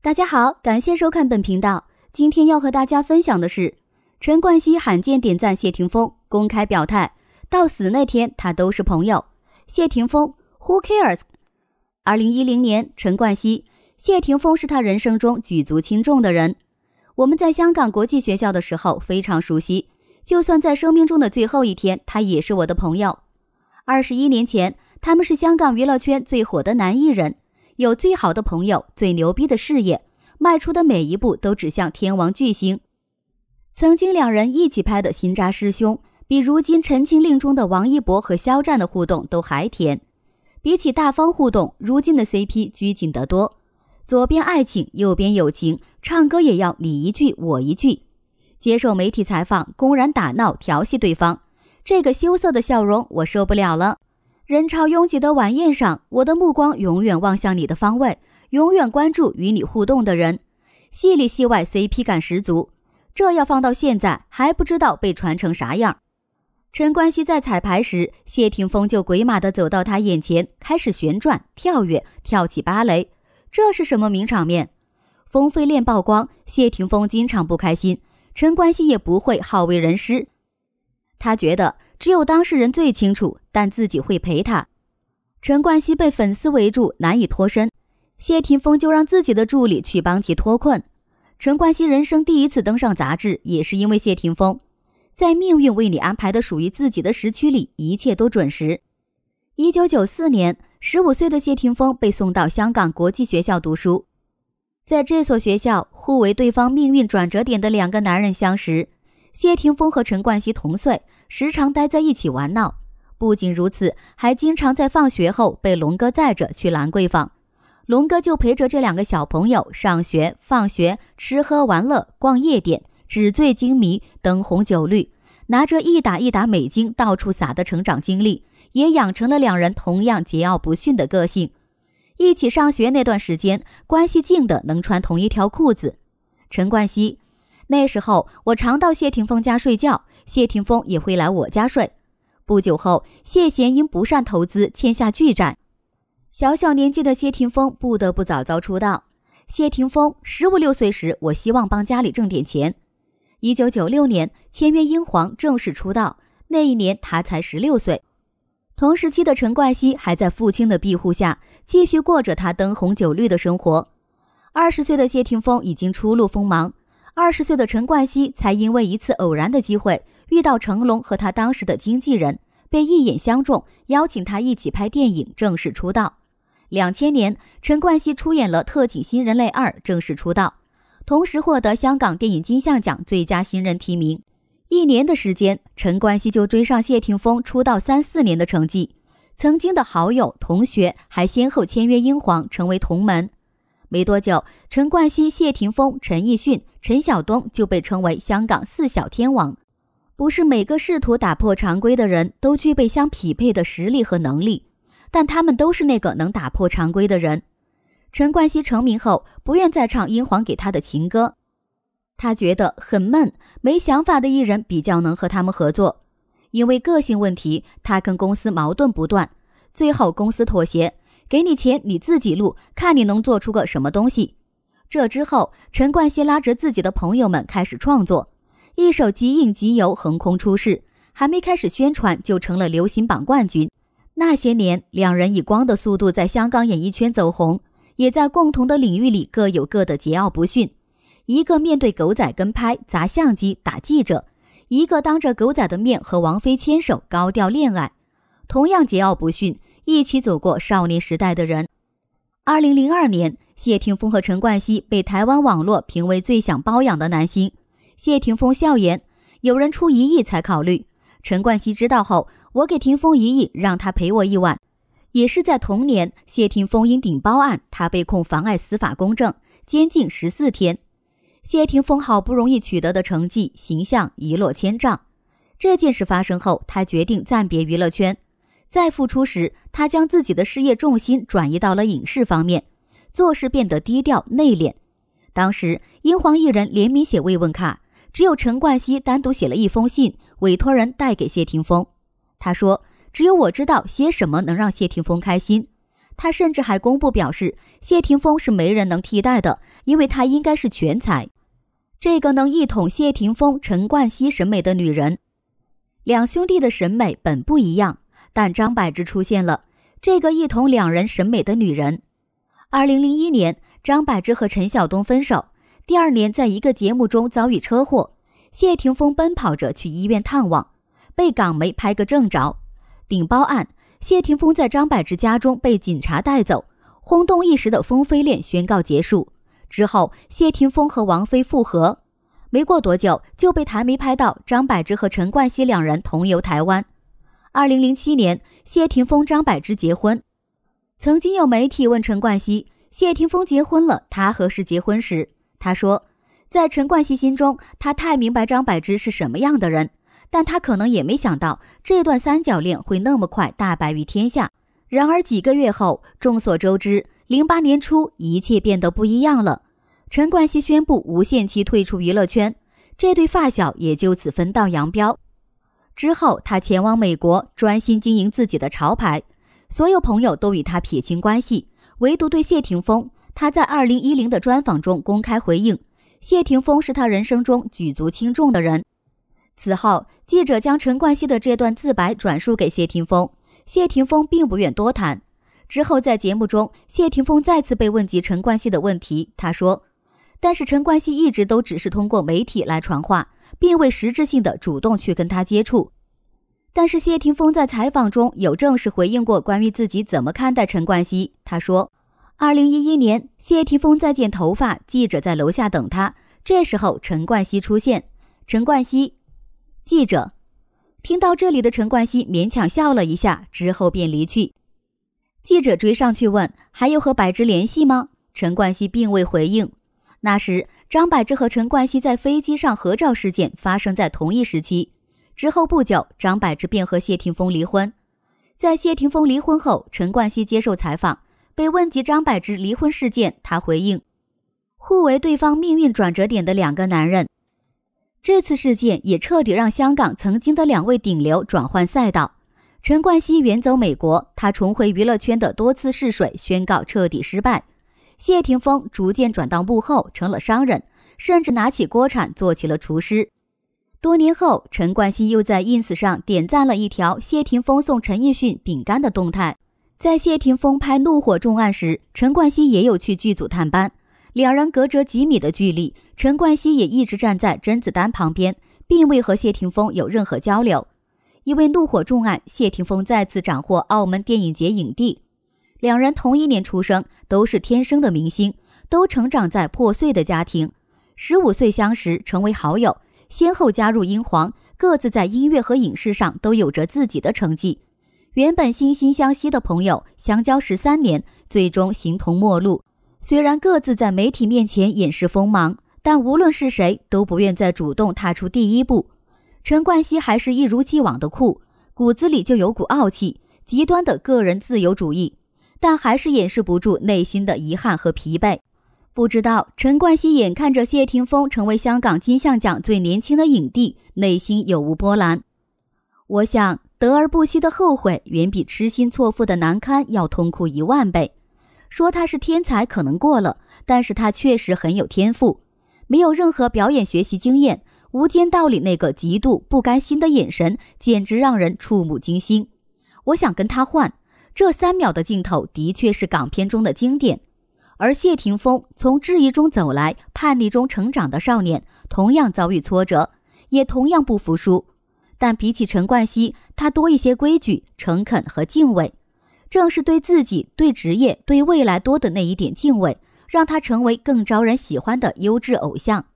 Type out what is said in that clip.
大家好，感谢收看本频道。今天要和大家分享的是陈冠希罕见点赞谢霆锋，公开表态到死那天他都是朋友。谢霆锋，Who cares？二零一零年，陈冠希、谢霆锋是他人生中举足轻重的人。我们在香港国际学校的时候非常熟悉，就算在生命中的最后一天，他也是我的朋友。二十一年前，他们是香港娱乐圈最火的男艺人，有最好的朋友，最牛逼的事业，迈出的每一步都指向天王巨星。曾经两人一起拍的《新扎师兄》，比如今《陈情令》中的王一博和肖战的互动都还甜。比起大方互动，如今的 CP 拘谨得多。左边爱情，右边友情，唱歌也要你一句我一句。接受媒体采访，公然打闹调戏对方。这个羞涩的笑容我受不了了。人潮拥挤的晚宴上，我的目光永远望向你的方位，永远关注与你互动的人。戏里戏外 CP 感十足，这要放到现在还不知道被传成啥样。陈冠希在彩排时，谢霆锋就鬼马的走到他眼前，开始旋转、跳跃、跳起芭蕾，这是什么名场面？风飞恋曝光，谢霆锋经常不开心，陈冠希也不会好为人师。他觉得只有当事人最清楚，但自己会陪他。陈冠希被粉丝围住，难以脱身，谢霆锋就让自己的助理去帮其脱困。陈冠希人生第一次登上杂志，也是因为谢霆锋。在命运为你安排的属于自己的时区里，一切都准时。一九九四年，十五岁的谢霆锋被送到香港国际学校读书，在这所学校，互为对方命运转折点的两个男人相识。谢霆锋和陈冠希同岁。时常待在一起玩闹，不仅如此，还经常在放学后被龙哥载着去兰桂坊。龙哥就陪着这两个小朋友上学、放学、吃喝玩乐、逛夜店，纸醉金迷、灯红酒绿，拿着一打一打美金到处撒的。成长经历也养成了两人同样桀骜不驯的个性。一起上学那段时间，关系近的能穿同一条裤子。陈冠希，那时候我常到谢霆锋家睡觉。谢霆锋也会来我家睡。不久后，谢贤因不善投资欠下巨债。小小年纪的谢霆锋不得不早早出道。谢霆锋十五六岁时，我希望帮家里挣点钱。一九九六年签约英皇，正式出道。那一年他才十六岁。同时期的陈冠希还在父亲的庇护下，继续过着他灯红酒绿的生活。二十岁的谢霆锋已经初露锋芒。二十岁的陈冠希才因为一次偶然的机会遇到成龙和他当时的经纪人，被一眼相中，邀请他一起拍电影，正式出道。两千年，陈冠希出演了《特警新人类二》，正式出道，同时获得香港电影金像奖最佳新人提名。一年的时间，陈冠希就追上谢霆锋出道三四年的成绩。曾经的好友、同学还先后签约英皇，成为同门。没多久，陈冠希、谢霆锋、陈奕迅。陈晓东就被称为香港四小天王。不是每个试图打破常规的人都具备相匹配的实力和能力，但他们都是那个能打破常规的人。陈冠希成名后不愿再唱英皇给他的情歌，他觉得很闷，没想法的艺人比较能和他们合作。因为个性问题，他跟公司矛盾不断，最后公司妥协，给你钱你自己录，看你能做出个什么东西。这之后，陈冠希拉着自己的朋友们开始创作，一首《即影即游》横空出世，还没开始宣传就成了流行榜冠军。那些年，两人以光的速度在香港演艺圈走红，也在共同的领域里各有各的桀骜不驯：一个面对狗仔跟拍砸相机打记者，一个当着狗仔的面和王菲牵手高调恋爱。同样桀骜不驯，一起走过少年时代的人。二零零二年，谢霆锋和陈冠希被台湾网络评为最想包养的男星。谢霆锋笑言：“有人出一亿才考虑。”陈冠希知道后，我给霆锋一亿，让他陪我一晚。也是在同年，谢霆锋因顶包案，他被控妨碍司法公正，监禁十四天。谢霆锋好不容易取得的成绩，形象一落千丈。这件事发生后，他决定暂别娱乐圈。在复出时，他将自己的事业重心转移到了影视方面，做事变得低调内敛。当时，英皇艺人联名写慰问卡，只有陈冠希单独写了一封信，委托人带给谢霆锋。他说：“只有我知道写什么能让谢霆锋开心。”他甚至还公布表示，谢霆锋是没人能替代的，因为他应该是全才。这个能一统谢霆锋、陈冠希审美的女人，两兄弟的审美本不一样。但张柏芝出现了，这个一同两人审美的女人。二零零一年，张柏芝和陈晓东分手，第二年在一个节目中遭遇车祸，谢霆锋奔跑着去医院探望，被港媒拍个正着，顶包案。谢霆锋在张柏芝家中被警察带走，轰动一时的风飞恋宣告结束。之后，谢霆锋和王菲复合，没过多久就被台媒拍到张柏芝和陈冠希两人同游台湾。二零零七年，谢霆锋、张柏芝结婚。曾经有媒体问陈冠希：“谢霆锋结婚了，他何时结婚？”时，他说：“在陈冠希心中，他太明白张柏芝是什么样的人，但他可能也没想到，这段三角恋会那么快大白于天下。”然而几个月后，众所周知，零八年初，一切变得不一样了。陈冠希宣布无限期退出娱乐圈，这对发小也就此分道扬镳。之后，他前往美国专心经营自己的潮牌，所有朋友都与他撇清关系，唯独对谢霆锋，他在二零一零的专访中公开回应，谢霆锋是他人生中举足轻重的人。此后，记者将陈冠希的这段自白转述给谢霆锋，谢霆锋并不愿多谈。之后，在节目中，谢霆锋再次被问及陈冠希的问题，他说：“但是陈冠希一直都只是通过媒体来传话。”并未实质性的主动去跟他接触，但是谢霆锋在采访中有正式回应过关于自己怎么看待陈冠希。他说，二零一一年谢霆锋在剪头发，记者在楼下等他，这时候陈冠希出现。陈冠希，记者听到这里的陈冠希勉强笑了一下，之后便离去。记者追上去问：“还有和柏芝联系吗？”陈冠希并未回应。那时，张柏芝和陈冠希在飞机上合照事件发生在同一时期。之后不久，张柏芝便和谢霆锋离婚。在谢霆锋离婚后，陈冠希接受采访，被问及张柏芝离婚事件，他回应：“互为对方命运转折点的两个男人。”这次事件也彻底让香港曾经的两位顶流转换赛道。陈冠希远走美国，他重回娱乐圈的多次试水宣告彻底失败。谢霆锋逐渐转到幕后，成了商人，甚至拿起锅铲做起了厨师。多年后，陈冠希又在 ins 上点赞了一条谢霆锋送陈奕迅饼干的动态。在谢霆锋拍《怒火重案》时，陈冠希也有去剧组探班，两人隔着几米的距离，陈冠希也一直站在甄子丹旁边，并未和谢霆锋有任何交流。因为《怒火重案》，谢霆锋再次斩获澳门电影节影帝。两人同一年出生，都是天生的明星，都成长在破碎的家庭。十五岁相识，成为好友，先后加入英皇，各自在音乐和影视上都有着自己的成绩。原本惺惺相惜的朋友，相交十三年，最终形同陌路。虽然各自在媒体面前掩饰锋芒，但无论是谁，都不愿再主动踏出第一步。陈冠希还是一如既往的酷，骨子里就有股傲气，极端的个人自由主义。但还是掩饰不住内心的遗憾和疲惫。不知道陈冠希眼看着谢霆锋成为香港金像奖最年轻的影帝，内心有无波澜？我想得而不惜的后悔，远比痴心错付的难堪要痛苦一万倍。说他是天才可能过了，但是他确实很有天赋，没有任何表演学习经验。《无间道》里那个极度不甘心的眼神，简直让人触目惊心。我想跟他换。这三秒的镜头的确是港片中的经典，而谢霆锋从质疑中走来，叛逆中成长的少年，同样遭遇挫折，也同样不服输。但比起陈冠希，他多一些规矩、诚恳和敬畏。正是对自己、对职业、对未来多的那一点敬畏，让他成为更招人喜欢的优质偶像。